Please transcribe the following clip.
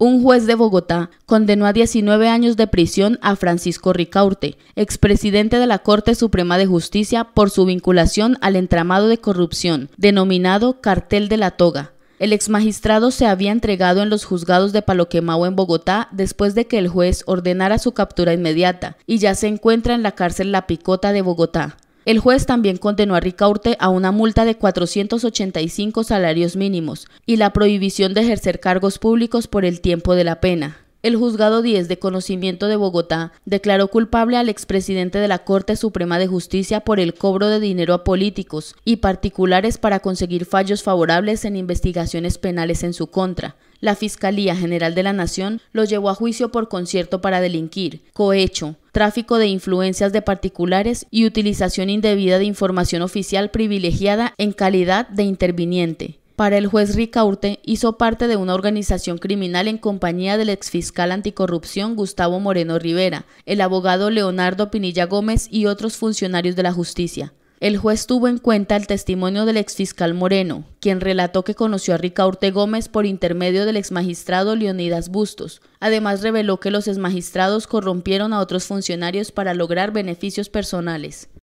Un juez de Bogotá condenó a 19 años de prisión a Francisco Ricaurte, expresidente de la Corte Suprema de Justicia, por su vinculación al entramado de corrupción, denominado Cartel de la Toga. El exmagistrado se había entregado en los juzgados de Paloquemao en Bogotá después de que el juez ordenara su captura inmediata y ya se encuentra en la cárcel La Picota de Bogotá. El juez también condenó a Ricaurte a una multa de 485 salarios mínimos y la prohibición de ejercer cargos públicos por el tiempo de la pena. El juzgado 10 de conocimiento de Bogotá declaró culpable al expresidente de la Corte Suprema de Justicia por el cobro de dinero a políticos y particulares para conseguir fallos favorables en investigaciones penales en su contra. La Fiscalía General de la Nación lo llevó a juicio por concierto para delinquir, cohecho, tráfico de influencias de particulares y utilización indebida de información oficial privilegiada en calidad de interviniente. Para el juez Ricaurte hizo parte de una organización criminal en compañía del exfiscal anticorrupción Gustavo Moreno Rivera, el abogado Leonardo Pinilla Gómez y otros funcionarios de la justicia. El juez tuvo en cuenta el testimonio del exfiscal Moreno, quien relató que conoció a Ricaurte Gómez por intermedio del exmagistrado Leonidas Bustos. Además reveló que los exmagistrados corrompieron a otros funcionarios para lograr beneficios personales.